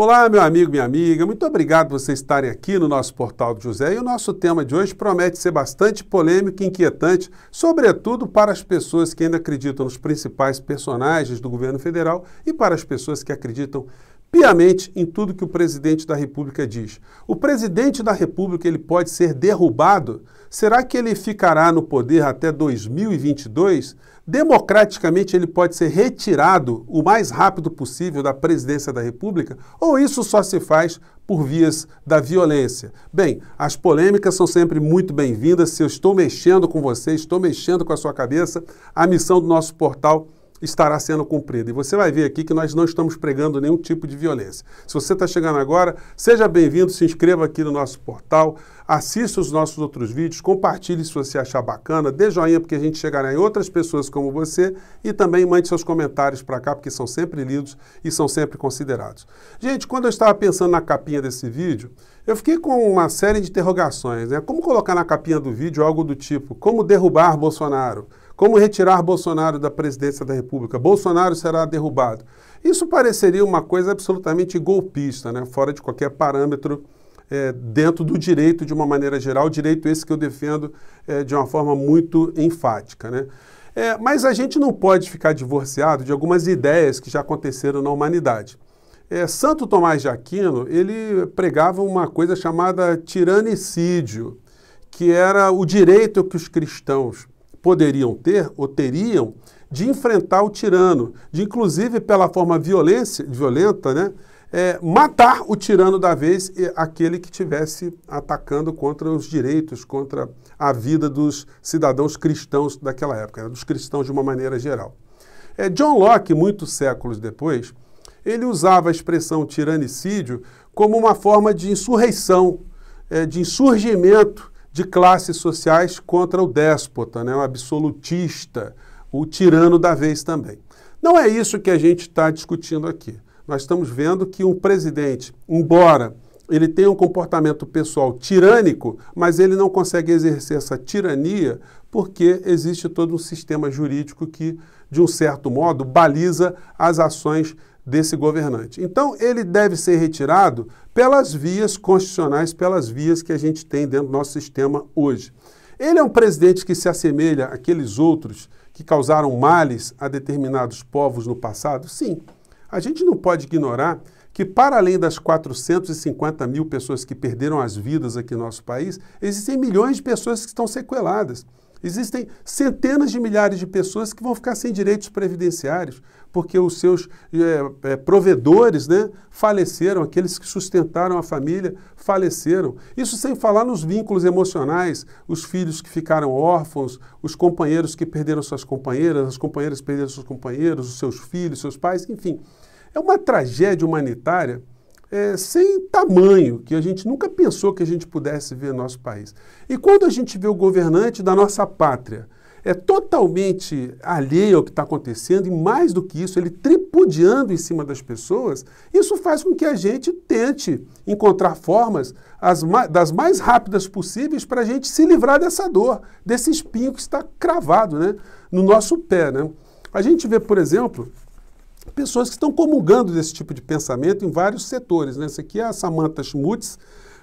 Olá, meu amigo, minha amiga, muito obrigado por vocês estarem aqui no nosso Portal do José. E o nosso tema de hoje promete ser bastante polêmico e inquietante, sobretudo para as pessoas que ainda acreditam nos principais personagens do governo federal e para as pessoas que acreditam piamente em tudo que o presidente da República diz. O presidente da República ele pode ser derrubado? Será que ele ficará no poder até 2022? democraticamente ele pode ser retirado o mais rápido possível da presidência da República, ou isso só se faz por vias da violência? Bem, as polêmicas são sempre muito bem-vindas. Se eu estou mexendo com você, estou mexendo com a sua cabeça, a missão do nosso portal estará sendo cumprida. E você vai ver aqui que nós não estamos pregando nenhum tipo de violência. Se você está chegando agora, seja bem-vindo, se inscreva aqui no nosso portal, assista os nossos outros vídeos, compartilhe se você achar bacana, dê joinha porque a gente chegará em outras pessoas como você e também mande seus comentários para cá porque são sempre lidos e são sempre considerados. Gente, quando eu estava pensando na capinha desse vídeo, eu fiquei com uma série de interrogações, né? Como colocar na capinha do vídeo algo do tipo: como derrubar Bolsonaro? Como retirar Bolsonaro da presidência da República? Bolsonaro será derrubado. Isso pareceria uma coisa absolutamente golpista, né? fora de qualquer parâmetro é, dentro do direito de uma maneira geral, direito esse que eu defendo é, de uma forma muito enfática. Né? É, mas a gente não pode ficar divorciado de algumas ideias que já aconteceram na humanidade. É, Santo Tomás de Aquino, ele pregava uma coisa chamada tiranicídio, que era o direito que os cristãos poderiam ter ou teriam de enfrentar o tirano, de inclusive pela forma violência, violenta, né, é, matar o tirano da vez, aquele que estivesse atacando contra os direitos, contra a vida dos cidadãos cristãos daquela época, né, dos cristãos de uma maneira geral. É, John Locke, muitos séculos depois, ele usava a expressão tiranicídio como uma forma de insurreição, é, de insurgimento de classes sociais contra o déspota, né, o absolutista, o tirano da vez também. Não é isso que a gente está discutindo aqui. Nós estamos vendo que um presidente, embora ele tenha um comportamento pessoal tirânico, mas ele não consegue exercer essa tirania porque existe todo um sistema jurídico que, de um certo modo, baliza as ações desse governante. Então, ele deve ser retirado pelas vias constitucionais, pelas vias que a gente tem dentro do nosso sistema hoje. Ele é um presidente que se assemelha àqueles outros que causaram males a determinados povos no passado? Sim. A gente não pode ignorar que, para além das 450 mil pessoas que perderam as vidas aqui no nosso país, existem milhões de pessoas que estão sequeladas. Existem centenas de milhares de pessoas que vão ficar sem direitos previdenciários, porque os seus é, é, provedores né, faleceram, aqueles que sustentaram a família faleceram. Isso sem falar nos vínculos emocionais, os filhos que ficaram órfãos, os companheiros que perderam suas companheiras, as companheiras que perderam seus companheiros, os seus filhos, seus pais, enfim. É uma tragédia humanitária é, sem tamanho, que a gente nunca pensou que a gente pudesse ver no nosso país. E quando a gente vê o governante da nossa pátria é totalmente alheio ao que está acontecendo e, mais do que isso, ele tripudiando em cima das pessoas, isso faz com que a gente tente encontrar formas ma das mais rápidas possíveis para a gente se livrar dessa dor, desse espinho que está cravado né, no nosso pé. Né? A gente vê, por exemplo, pessoas que estão comungando desse tipo de pensamento em vários setores. Né? Essa aqui é a Samantha Schmutz,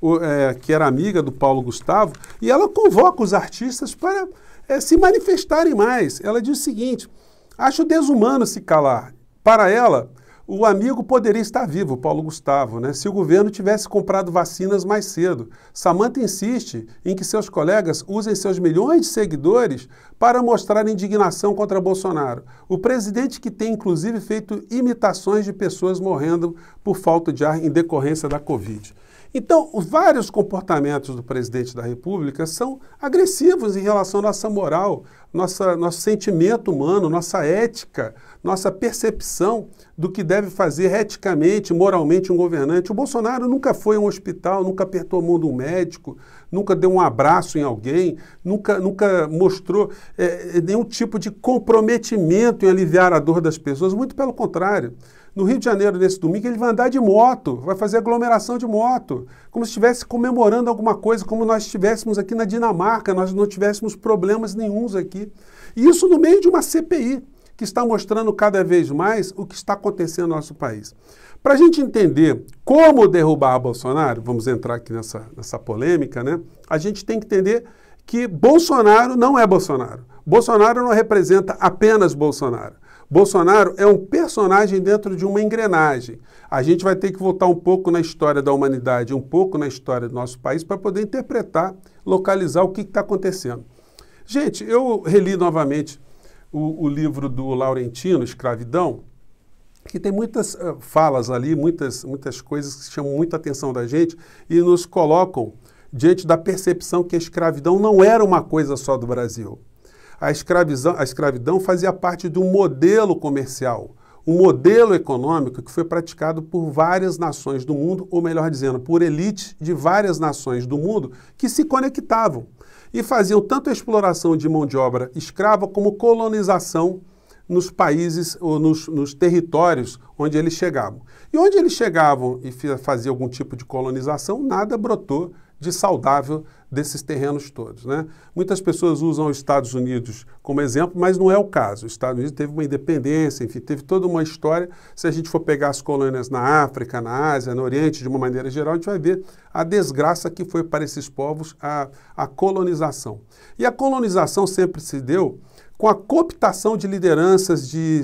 o, é, que era amiga do Paulo Gustavo, e ela convoca os artistas para é, se manifestarem mais. Ela diz o seguinte: acho desumano se calar. Para ela, o amigo poderia estar vivo, Paulo Gustavo, né, se o governo tivesse comprado vacinas mais cedo. Samantha insiste em que seus colegas usem seus milhões de seguidores para mostrar indignação contra Bolsonaro. O presidente que tem, inclusive, feito imitações de pessoas morrendo por falta de ar em decorrência da Covid. Então, vários comportamentos do presidente da República são agressivos em relação à nossa moral, nossa, nosso sentimento humano, nossa ética, nossa percepção do que deve fazer eticamente, moralmente um governante. O Bolsonaro nunca foi a um hospital, nunca apertou a mão de um médico, nunca deu um abraço em alguém, nunca, nunca mostrou é, nenhum tipo de comprometimento em aliviar a dor das pessoas. Muito pelo contrário. No Rio de Janeiro, nesse domingo, ele vai andar de moto, vai fazer aglomeração de moto, como se estivesse comemorando alguma coisa, como nós estivéssemos aqui na Dinamarca, nós não tivéssemos problemas nenhums aqui. E isso no meio de uma CPI, que está mostrando cada vez mais o que está acontecendo no nosso país. Para a gente entender como derrubar Bolsonaro, vamos entrar aqui nessa, nessa polêmica, né? A gente tem que entender que Bolsonaro não é Bolsonaro. Bolsonaro não representa apenas Bolsonaro. Bolsonaro é um personagem dentro de uma engrenagem. A gente vai ter que voltar um pouco na história da humanidade, um pouco na história do nosso país, para poder interpretar, localizar o que está acontecendo. Gente, eu reli novamente o, o, livro do Laurentino, Escravidão, que tem muitas uh, falas ali, muitas, muitas coisas que chamam muita atenção da gente e nos colocam diante da percepção que a escravidão não era uma coisa só do Brasil a escravidão, a escravidão fazia parte de um modelo comercial, um modelo econômico que foi praticado por várias nações do mundo, ou melhor dizendo, por elites de várias nações do mundo que se conectavam e faziam tanto a exploração de mão de obra escrava como colonização nos países ou nos, nos, territórios onde eles chegavam. E onde eles chegavam e faziam algum tipo de colonização, nada brotou de saudável desses terrenos todos. Né? Muitas pessoas usam os Estados Unidos como exemplo, mas não é o caso. Os Estados Unidos teve uma independência, enfim, teve toda uma história. Se a gente for pegar as colônias na África, na Ásia, no Oriente, de uma maneira geral, a gente vai ver a desgraça que foi para esses povos a, a colonização. E a colonização sempre se deu com a cooptação de lideranças, de,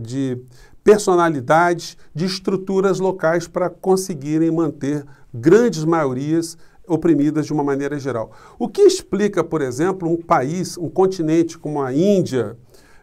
de personalidades, de estruturas locais para conseguirem manter grandes maiorias oprimidas de uma maneira geral. O que explica, por exemplo, um país, um continente como a Índia,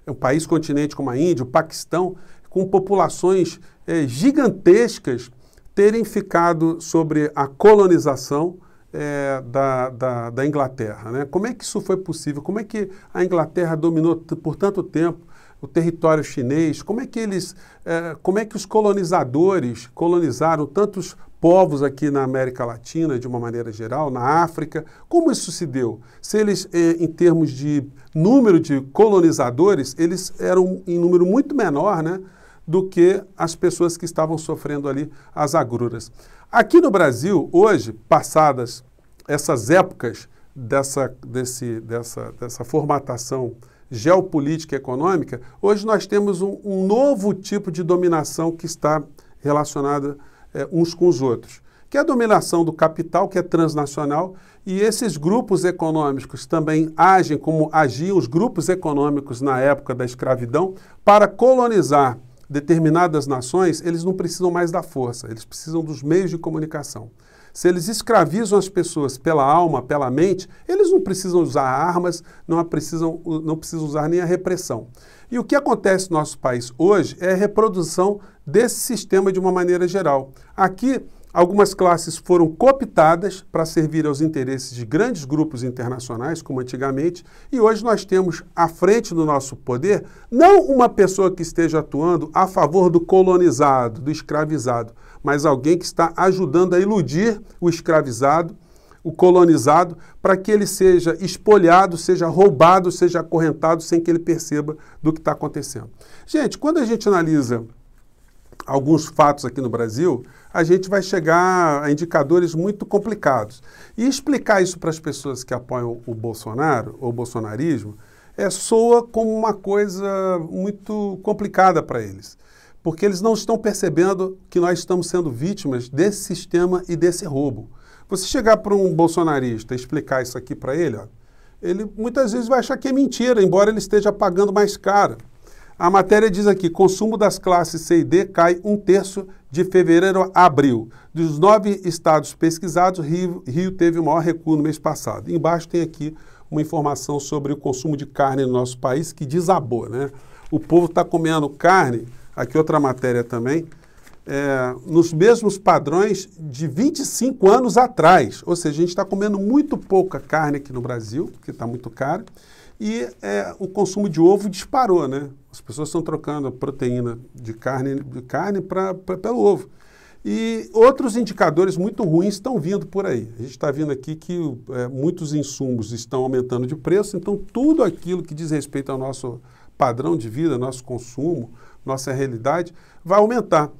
um país continente como a Índia, o Paquistão, com populações é, gigantescas terem ficado sobre a colonização é, da, da, da, Inglaterra. Né? Como é que isso foi possível? Como é que a Inglaterra dominou por tanto tempo o território chinês, como é que eles, eh, como é que os colonizadores colonizaram tantos povos aqui na América Latina, de uma maneira geral, na África, como isso se deu? Se eles, eh, em termos de número de colonizadores, eles eram em número muito menor, né? do que as pessoas que estavam sofrendo ali as agruras. Aqui no Brasil, hoje, passadas essas épocas dessa, desse, dessa, dessa formatação geopolítica e econômica, hoje nós temos um, um novo tipo de dominação que está relacionada é, uns com os outros, que é a dominação do capital, que é transnacional, e esses grupos econômicos também agem como agiam os grupos econômicos na época da escravidão para colonizar determinadas nações, eles não precisam mais da força, eles precisam dos meios de comunicação. Se eles escravizam as pessoas pela alma, pela mente, eles não precisam usar armas, não precisam, não precisam usar nem a repressão. E o que acontece no nosso país hoje é a reprodução desse sistema de uma maneira geral. Aqui Algumas classes foram cooptadas para servir aos interesses de grandes grupos internacionais, como antigamente, e hoje nós temos à frente do nosso poder não uma pessoa que esteja atuando a favor do colonizado, do escravizado, mas alguém que está ajudando a iludir o escravizado, o colonizado, para que ele seja espolhado, seja roubado, seja acorrentado sem que ele perceba do que está acontecendo. Gente, quando a gente analisa alguns fatos aqui no Brasil, a gente vai chegar a indicadores muito complicados. E explicar isso para as pessoas que apoiam o Bolsonaro, ou o bolsonarismo, é, soa como uma coisa muito complicada para eles. Porque eles não estão percebendo que nós estamos sendo vítimas desse sistema e desse roubo. Você chegar para um bolsonarista e explicar isso aqui para ele, ó, ele muitas vezes vai achar que é mentira, embora ele esteja pagando mais caro. A matéria diz aqui: consumo das classes C e D cai um terço de fevereiro a abril, dos nove estados pesquisados, Rio, Rio teve o maior recuo no mês passado. Embaixo tem aqui uma informação sobre o consumo de carne no nosso país que desabou, né? O povo está comendo carne, aqui outra matéria também, é, nos mesmos padrões de 25 anos atrás. Ou seja, a gente está comendo muito pouca carne aqui no Brasil, que está muito caro, e é, o consumo de ovo disparou, né? As pessoas estão trocando a proteína de carne, de carne para pelo ovo. E outros indicadores muito ruins estão vindo por aí. A gente está vendo aqui que é, muitos insumos estão aumentando de preço, então tudo aquilo que diz respeito ao nosso padrão de vida, nosso consumo, nossa realidade, vai aumentar.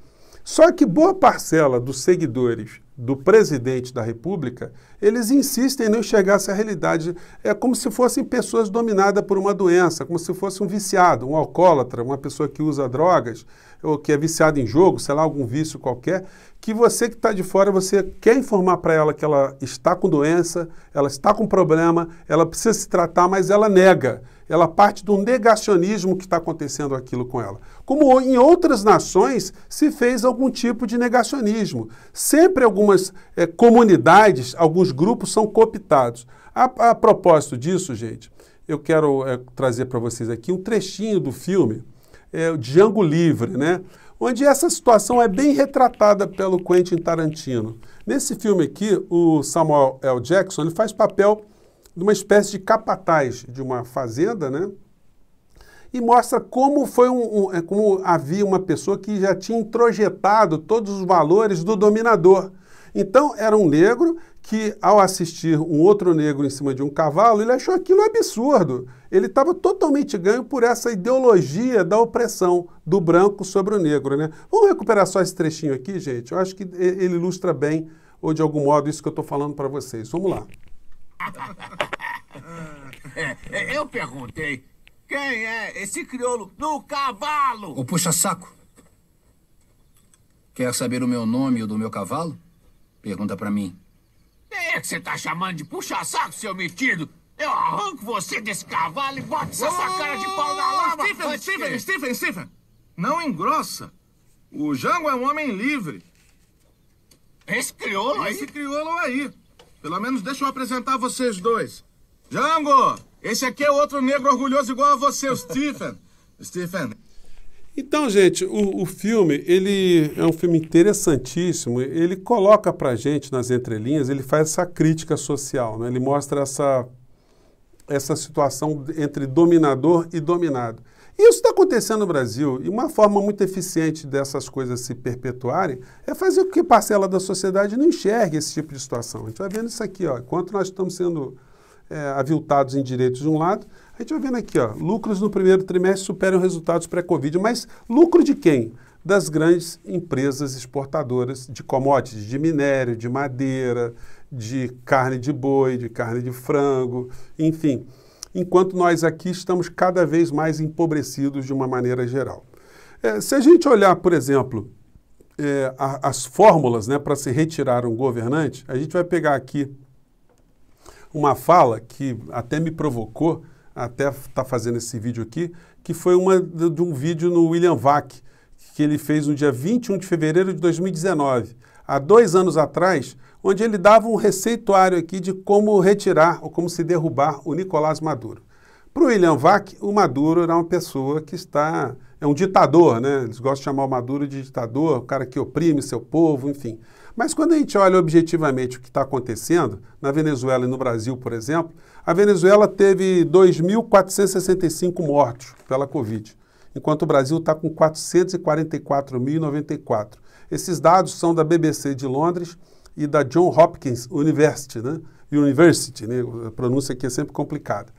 Só que boa parcela dos seguidores do presidente da República eles insistem em não enxergar essa realidade. É como se fossem pessoas dominadas por uma doença, como se fosse um viciado, um alcoólatra, uma pessoa que usa drogas, ou que é viciada em jogo, sei lá, algum vício qualquer, que você que está de fora, você quer informar para ela que ela está com doença, ela está com problema, ela precisa se tratar, mas ela nega. Ela parte do negacionismo que está acontecendo aquilo com ela. Como em outras nações se fez algum tipo de negacionismo. Sempre algumas é, comunidades, alguns os grupos são cooptados. A, a propósito disso, gente, eu quero é, trazer para vocês aqui um trechinho do filme é, Django Livre, né? onde essa situação é bem retratada pelo Quentin Tarantino. Nesse filme aqui, o Samuel L. Jackson ele faz papel de uma espécie de capataz de uma fazenda, né? E mostra como foi um, um, é, como havia uma pessoa que já tinha introjetado todos os valores do dominador. Então era um negro que ao assistir um outro negro em cima de um cavalo, ele achou aquilo absurdo. Ele estava totalmente ganho por essa ideologia da opressão do branco sobre o negro. Né? Vamos recuperar só esse trechinho aqui, gente? Eu acho que ele ilustra bem, ou de algum modo, isso que eu estou falando para vocês. Vamos lá. eu perguntei quem é esse crioulo do cavalo? O puxa-saco. Quer saber o meu nome e o do meu cavalo? Pergunta para mim. Quem é que você tá chamando de puxa-saco, seu metido? Eu arranco você desse cavalo e boto essa oh, cara de pau na lama! Stephen, Stephen, Stephen, Stephen! Não engrossa. O Jango é um homem livre. Esse crioulo aí? Esse crioulo aí. Pelo menos deixa eu apresentar vocês dois. Jango, esse aqui é outro negro orgulhoso igual a você, o Stephen. Stephen, então, gente, o, o, filme, ele é um filme interessantíssimo. Ele coloca para gente nas entrelinhas, ele faz essa crítica social, né? Ele mostra essa, essa situação entre dominador e dominado. E isso está acontecendo no Brasil. E uma forma muito eficiente dessas coisas se perpetuarem é fazer com que parcela da sociedade não enxergue esse tipo de situação. A gente vai vendo isso aqui, ó. Enquanto nós estamos sendo é, aviltados em direitos de um lado. A gente vai vendo aqui, ó, lucros no primeiro trimestre superam resultados pré-Covid, mas lucro de quem? Das grandes empresas exportadoras de commodities, de minério, de madeira, de carne de boi, de carne de frango, enfim. Enquanto nós aqui estamos cada vez mais empobrecidos de uma maneira geral. É, se a gente olhar, por exemplo, é, a, as fórmulas né, para se retirar um governante, a gente vai pegar aqui uma fala que até me provocou, até estar tá fazendo esse vídeo aqui, que foi uma de um vídeo no William Vac, que ele fez no dia 21 de fevereiro de 2019, há dois anos atrás, onde ele dava um receituário aqui de como retirar ou como se derrubar o Nicolás Maduro. Para o William Vac, o Maduro era uma pessoa que está. é um ditador, né? Eles gostam de chamar o Maduro de ditador, o cara que oprime seu povo, enfim. Mas quando a gente olha objetivamente o que está acontecendo, na Venezuela e no Brasil, por exemplo, a Venezuela teve 2.465 mortos pela Covid, enquanto o Brasil está com 444.094. Esses dados são da BBC de Londres e da John Hopkins University, né? University, né? A pronúncia aqui é sempre complicada.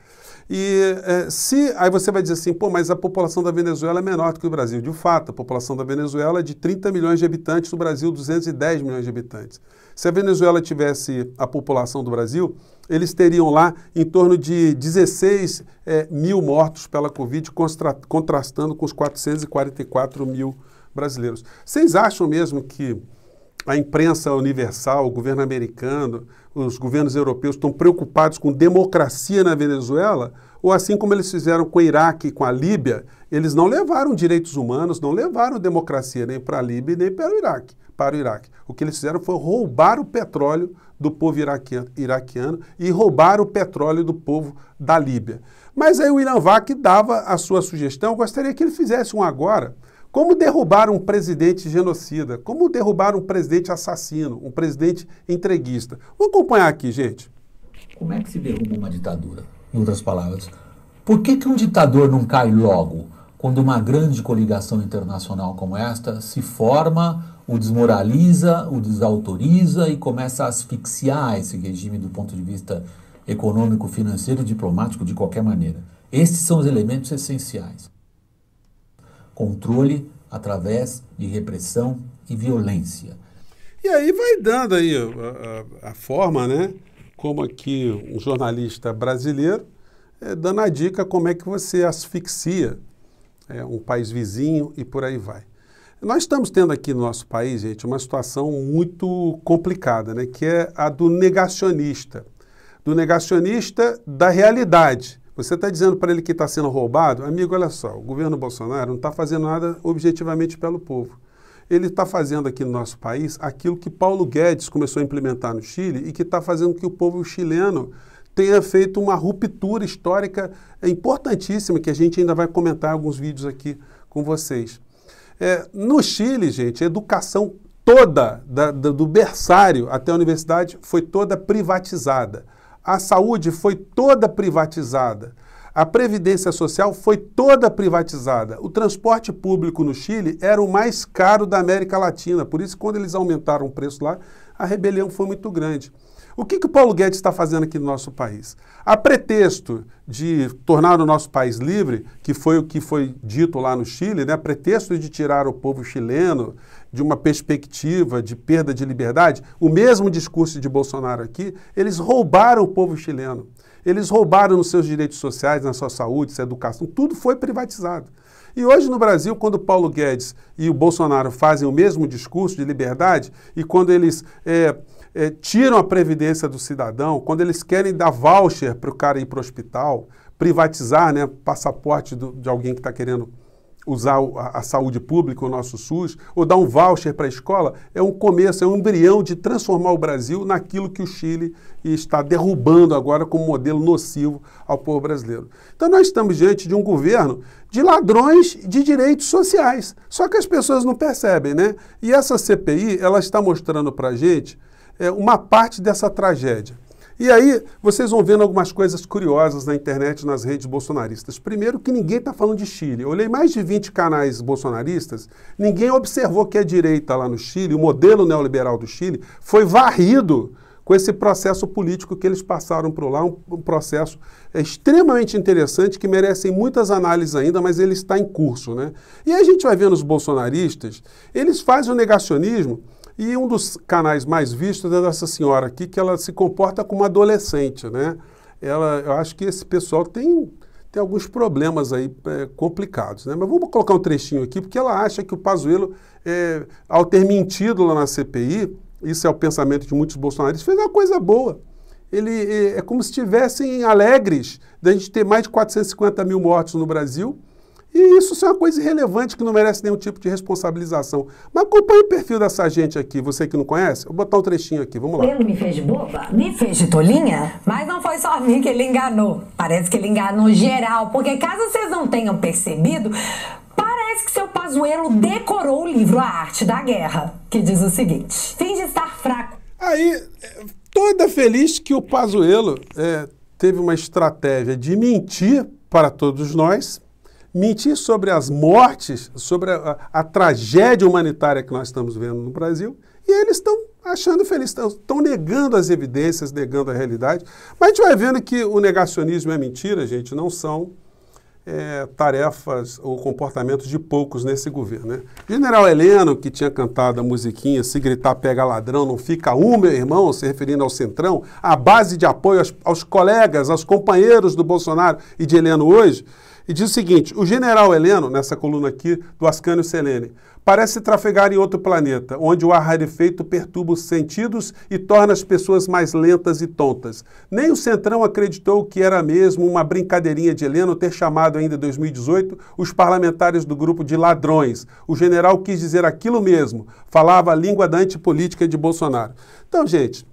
E é, se aí você vai dizer assim, pô, mas a população da Venezuela é menor do que o Brasil. De fato, a população da Venezuela é de 30 milhões de habitantes, o Brasil 210 milhões de habitantes. Se a Venezuela tivesse a população do Brasil, eles teriam lá em torno de 16 é, mil mortos pela Covid, contrastando com os 444 mil brasileiros. Vocês acham mesmo que a imprensa universal, o governo americano, os governos europeus estão preocupados com democracia na Venezuela, ou assim como eles fizeram com o Iraque e com a Líbia, eles não levaram direitos humanos, não levaram democracia nem para a Líbia nem para o Iraque. Para o Iraque. O que eles fizeram foi roubar o petróleo do povo iraquiano, iraquiano e roubar o petróleo do povo da Líbia. Mas aí o Ilan Vak dava a sua sugestão, eu gostaria que ele fizesse um agora como derrubar um presidente genocida? Como derrubar um presidente assassino? Um presidente entreguista? Vamos acompanhar aqui, gente. Como é que se derruba uma ditadura? Em outras palavras, por que, que um ditador não cai logo quando uma grande coligação internacional como esta se forma, o desmoraliza, o desautoriza e começa a asfixiar esse regime do ponto de vista econômico, financeiro, diplomático, de qualquer maneira? Esses são os elementos essenciais controle através de repressão e violência. E aí vai dando aí a, uh, a, uh, a forma, né? Como aqui um jornalista brasileiro é, dando a dica como é que você asfixia é, um país vizinho e por aí vai. Nós estamos tendo aqui no nosso país, gente, uma situação muito complicada, né? Que é a do negacionista, do negacionista da realidade. Você está dizendo para ele que está sendo roubado? Amigo, olha só, o governo Bolsonaro não está fazendo nada objetivamente pelo povo. Ele está fazendo aqui no nosso país aquilo que Paulo Guedes começou a implementar no Chile e que está fazendo que o povo chileno tenha feito uma ruptura histórica importantíssima, que a gente ainda vai comentar alguns vídeos aqui com vocês. É, no Chile, gente, a educação toda, da, da, do berçário até a universidade, foi toda privatizada. A saúde foi toda privatizada. A previdência social foi toda privatizada. O transporte público no Chile era o mais caro da América Latina. Por isso, quando eles aumentaram o preço lá, a rebelião foi muito grande. O que, que o Paulo Guedes está fazendo aqui no nosso país? A pretexto de tornar o nosso país livre, que foi o que foi dito lá no Chile, né? a pretexto de tirar o povo chileno de uma perspectiva de perda de liberdade, o mesmo discurso de Bolsonaro aqui, eles roubaram o povo chileno. Eles roubaram os seus direitos sociais, na sua saúde, sua educação, tudo foi privatizado. E hoje no Brasil, quando Paulo Guedes e o Bolsonaro fazem o mesmo discurso de liberdade e quando eles é, é, tiram a previdência do cidadão, quando eles querem dar voucher para o cara ir para o hospital, privatizar né, passaporte do, de alguém que está querendo usar a, a saúde pública, o nosso SUS, ou dar um voucher para a escola, é um começo, é um embrião de transformar o Brasil naquilo que o Chile está derrubando agora como modelo nocivo ao povo brasileiro. Então nós estamos diante de um governo de ladrões de direitos sociais. Só que as pessoas não percebem, né? E essa CPI, ela está mostrando para a gente é, uma parte dessa tragédia. E aí vocês vão vendo algumas coisas curiosas na internet, nas redes bolsonaristas. Primeiro, que ninguém está falando de Chile. Eu olhei mais de 20 canais bolsonaristas, ninguém observou que a direita lá no Chile, o modelo neoliberal do Chile, foi varrido com esse processo político que eles passaram por lá, um, processo é, extremamente interessante que merece muitas análises ainda, mas ele está em curso, né? E a gente vai vendo os bolsonaristas, eles fazem o negacionismo e um dos canais mais vistos é dessa senhora aqui, que ela se comporta como adolescente, né? Ela, eu acho que esse pessoal tem, tem alguns problemas aí é, complicados, né? Mas vamos colocar um trechinho aqui, porque ela acha que o Pazuello, é, ao ter mentido lá na CPI, isso é o pensamento de muitos bolsonaristas, fez uma coisa boa. Ele é, é como se estivessem alegres da gente ter mais de 450 mil mortos no Brasil e isso é uma coisa irrelevante que não merece nenhum tipo de responsabilização. Mas acompanha o perfil dessa gente aqui, você que não conhece. Vou botar um trechinho aqui, vamos lá. Ele me fez de boba, me fez de tolinha, mas não foi só a mim que ele enganou. Parece que ele enganou geral, porque caso vocês não tenham percebido, parece que seu Pazuelo decorou o livro A Arte da Guerra, que diz o seguinte: finge estar fraco. Aí, toda feliz que o Pazuelo é, teve uma estratégia de mentir para todos nós mentir sobre as mortes, sobre a, a, a, tragédia humanitária que nós estamos vendo no Brasil, e eles estão achando feliz, estão negando as evidências, negando a realidade. Mas a gente vai vendo que o negacionismo é mentira, gente, não são é, tarefas ou comportamentos de poucos nesse governo. Né? General Heleno, que tinha cantado a musiquinha Se gritar pega ladrão, não fica um, meu irmão, se referindo ao Centrão, a base de apoio aos, aos colegas, aos companheiros do Bolsonaro e de Heleno hoje, e diz o seguinte: o general Heleno, nessa coluna aqui do Ascânio Selene, parece trafegar em outro planeta, onde o ar rarefeito perturba os sentidos e torna as pessoas mais lentas e tontas. Nem o Centrão acreditou que era mesmo uma brincadeirinha de Heleno ter chamado ainda em 2018 os parlamentares do grupo de ladrões. O general quis dizer aquilo mesmo, falava a língua da antipolítica de Bolsonaro. Então, gente.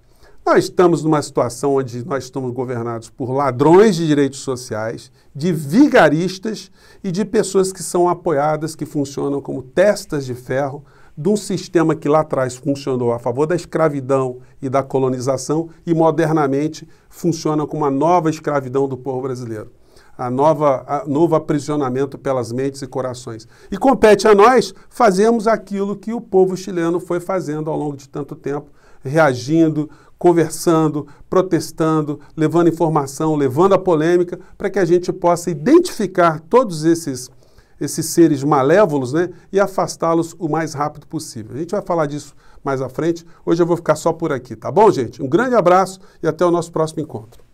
Nós estamos numa situação onde nós estamos governados por ladrões de direitos sociais, de vigaristas e de pessoas que são apoiadas, que funcionam como testas de ferro de um sistema que lá atrás funcionou a favor da escravidão e da colonização e modernamente funciona como uma nova escravidão do povo brasileiro. A nova, a novo aprisionamento pelas mentes e corações. E compete a nós fazermos aquilo que o povo chileno foi fazendo ao longo de tanto tempo, reagindo, conversando, protestando, levando informação, levando a polêmica, para que a gente possa identificar todos esses esses seres malévolos né, e afastá-los o mais rápido possível. A gente vai falar disso mais à frente. Hoje eu vou ficar só por aqui, tá bom, gente? Um grande abraço e até o nosso próximo encontro.